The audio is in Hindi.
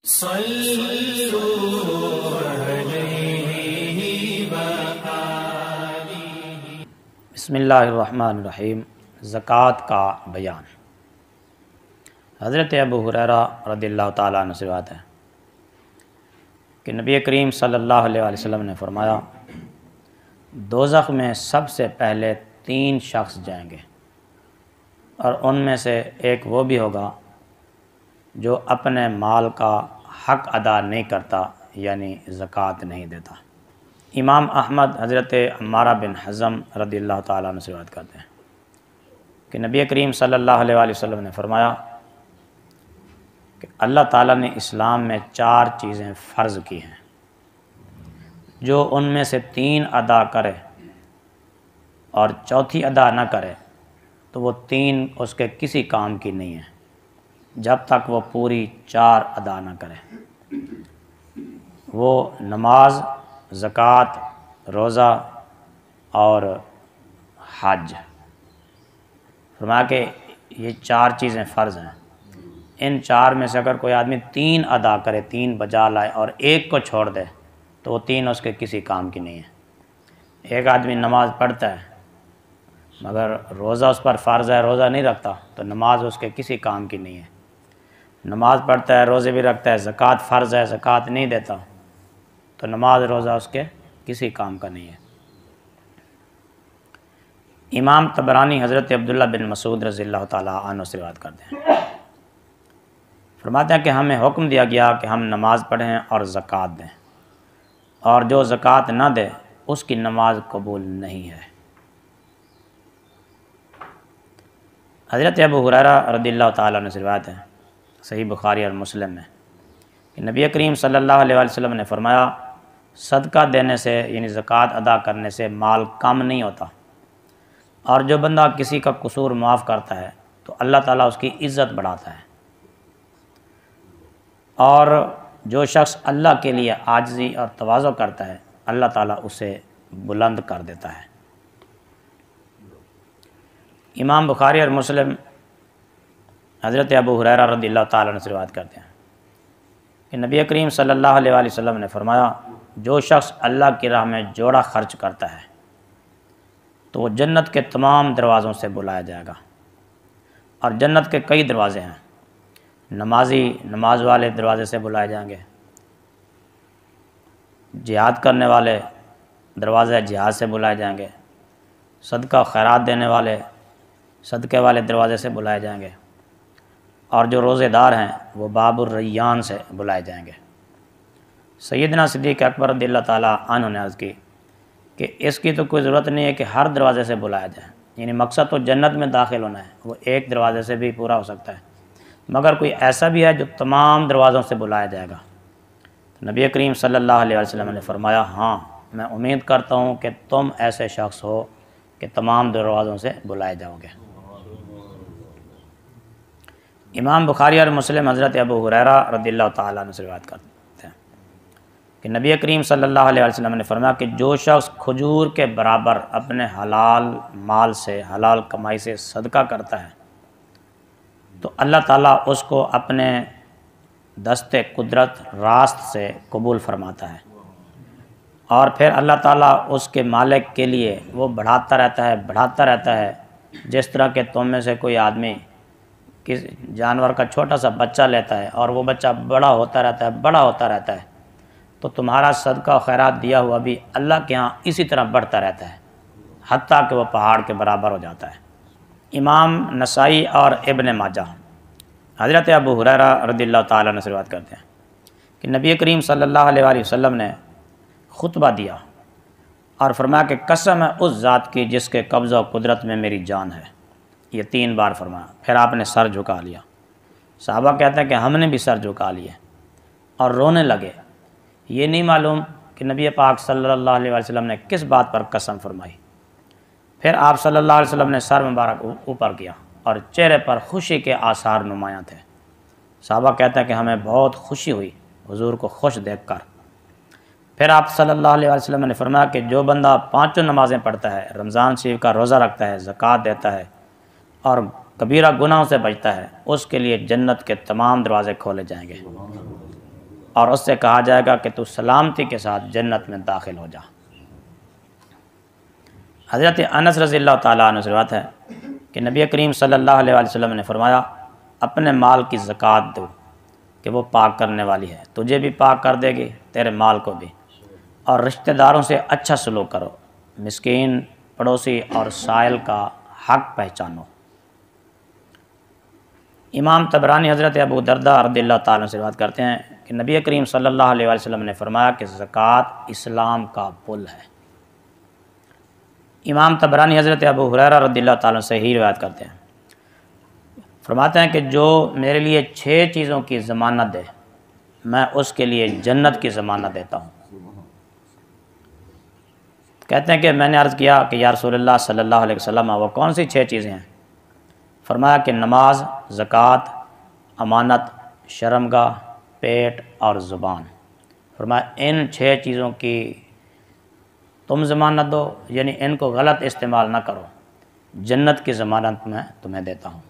बसमीम ज़क़़त का बयान हज़रत अबू हुररा रदील तन है कि नबी करीम सल्लल्लाहु अलैहि ने फरमाया दोज़ख में सबसे पहले तीन शख्स जाएंगे और उनमें से एक वो भी होगा जो अपने माल का हक अदा नहीं करता यानी ज़क़़त नहीं देता इमाम अहमद हज़रत अमारा बिन हज़म रदी अल्लाह ताली से बात करते हैं कि नबी करीम सल्ला वसम ने फरमाया कि अल्लाह ताली ने इस्लाम में चार चीज़ें फ़र्ज़ की हैं जो उनमें से तीन अदा करे और चौथी अदा ना करे तो वो तीन उसके किसी काम की नहीं है जब तक वो पूरी चार अदा ना करें वो नमाज ज़क़़त रोज़ा और हज फरमा के ये चार चीज़ें फ़र्ज़ हैं इन चार में से अगर कोई आदमी तीन अदा करे तीन बजा लाए और एक को छोड़ दे तो वो तीन उसके किसी काम की नहीं है एक आदमी नमाज पढ़ता है मगर रोज़ा उस पर फ़र्ज़ है रोज़ा नहीं रखता तो नमाज उसके किसी काम की नहीं है नमाज़ पढ़ता है रोज़े भी रखता है ज़क़़त फ़र्ज़ है ज़क़़त नहीं देता तो नमाज रोज़ा उसके किसी काम का नहीं है इमाम तबरानी हज़रत अब्दुल्ला बिन मसूद रज़ी तन से बात करते हैं फरमाते हैं कि हमें हुक्म दिया गया कि हम नमाज़ पढ़ें और ज़क़़त दें और जो ज़क़़त ना दे उसकी नमाज कबूल नहीं है हज़रत अबू हुरारा रदील्ला अल्लाह है सही बुखारी और मुस्लिम में कि नबी करीम सल्लल्लाहु अलैहि वसल्लम ने फरमाया सदका देने से यानी ज़क़़त अदा करने से माल कम नहीं होता और जो बंदा किसी का कसूर माफ़ करता है तो अल्लाह ताला उसकी इज़्ज़त बढ़ाता है और जो शख्स अल्लाह के लिए आजजी और तोज़ो करता है अल्लाह ताला उसे बुलंद कर देता है इमाम बुखारी और मुस्लिम हज़रत अबू हुररा रदी अल्लाह से बात करते हैं कि नबी करीम सल्लल्लाहु अलैहि वसल्लम ने फरमाया जो शख्स अल्लाह की राह में जोड़ा खर्च करता है तो वह जन्नत के तमाम दरवाज़ों से बुलाया जाएगा और जन्नत के कई दरवाज़े हैं नमाजी नमाज वाले दरवाज़े से बुलाए जाएंगे जिहाद करने वाले दरवाज़े जिहाद से बुलाए जाएंगे सदका खैरात देने वाले सदक़े वाले दरवाज़े से बुलाए जाएंगे और जो रोज़ेदार हैं वो रैयान से बुलाए जाएंगे सैदना सिद्दीक अकबर दिल्ला की कि इसकी तो कोई ज़रूरत नहीं है कि हर दरवाज़े से बुलाया जाए यानी मकसद तो जन्नत में दाखिल होना है वो एक दरवाज़े से भी पूरा हो सकता है मगर कोई ऐसा भी है जो तमाम दरवाज़ों से बुलाया जाएगा तो नबी करीम सल्लल्लाहु ने फरमाया हाँ मैं उम्मीद करता हूँ कि तुम ऐसे शख्स हो कि तमाम दरवाज़ों से बुलाए जाओगे इमाम बुखारी और मुस्लिम हज़रत अबू हुररा रदील्ला तन से बात करते हैं कि नबी करीम सल्लल्लाहु अलैहि वसल्लम ने फरमाया कि जो शख्स खजूर के बराबर अपने हलाल माल से हलाल कमाई से सदका करता है तो अल्लाह ताला उसको अपने दस्ते कुदरत रास्त से कबूल फरमाता है और फिर अल्लाह ताला उसके मालिक के लिए वो बढ़ाता रहता है बढ़ाता रहता है जिस तरह के तुम में से कोई आदमी कि जानवर का छोटा सा बच्चा लेता है और वो बच्चा बड़ा होता रहता है बड़ा होता रहता है तो तुम्हारा सदका खैरात दिया हुआ भी अल्लाह के यहाँ इसी तरह बढ़ता रहता है हती कि वह पहाड़ के बराबर हो जाता है इमाम नसाई और इबन माजा हज़रत अबू हुररा रदील्ला तन से करते हैं कि नबी करीम सल्लल्लाहु अलैहि वसल्लम ने खुतबा दिया और फरमाया कि कसम है उस ज़ात की जिसके कब्ज़ व कुदरत में मेरी जान है ये तीन बार फरमाया फिर आपने सर झुका लिया साहबा कहते हैं कि हमने भी सर झुका लिए और रोने लगे ये नहीं मालूम कि नबी पाक सल्लल्लाहु अलैहि वसल्लम ने किस बात पर कसम फरमाई फिर आप सल्लल्लाहु अलैहि वसल्लम ने सर मुबारक ऊपर किया और चेहरे पर खुशी के आसार नुमायाँ थे साहबा कहते हैं कि हमें बहुत खुशी हुई हुजूर को खुश कर फिर आप सल्लल्लाहु अलैहि वसल्लम ने फरमाया कि जो बंदा पांचों नमाज़ें पढ़ता है रमज़ान शरीफ का रोज़ा रखता है ज़क़़त देता है और कबीरा गुनाहों से बचता है उसके लिए जन्नत के तमाम दरवाज़े खोले जाएंगे और उससे कहा जाएगा कि तू सलामती के साथ जन्नत में दाखिल हो जा हज़रत अनस रज़ी तबात है कि नबी करीम सल्लल्लाहु अलैहि वसल्लम ने फरमाया अपने माल की ज़क़़त दो कि वो पाक करने वाली है तुझे भी पाक कर देगी तेरे माल को भी और रिश्तेदारों से अच्छा सलूक करो मस्किन पड़ोसी और साइल का हक पहचानो इमाम तबरानी हज़रत अबू दरदा रदील्ला ताली से बात करते हैं कि नबी करीम सल्लल्लाहु अलैहि ने फरमाया कि ज़क़़त इस्लाम का पुल है इमाम तबरानी हज़रत अबू हुररा रदील्ला ताली से ही रिवायत करते हैं फरमाते हैं कि जो मेरे लिए छः चीज़ों की ज़मानत है मैं उसके लिए जन्नत की ज़मानत देता हूँ कहते हैं कि मैंने अर्ज़ किया कि यार रसोल्ला सल्ला वसलम वो कौन सी छः चीज़ें हैं फरमाया कि नमाज ज़क़़त अमानत शर्मगा पेट और ज़ुबान फरमाया इन छः चीज़ों की तुम ज़मानत दो यानी इनको गलत इस्तेमाल ना करो जन्नत की ज़मानत मैं तुम्हें देता हूँ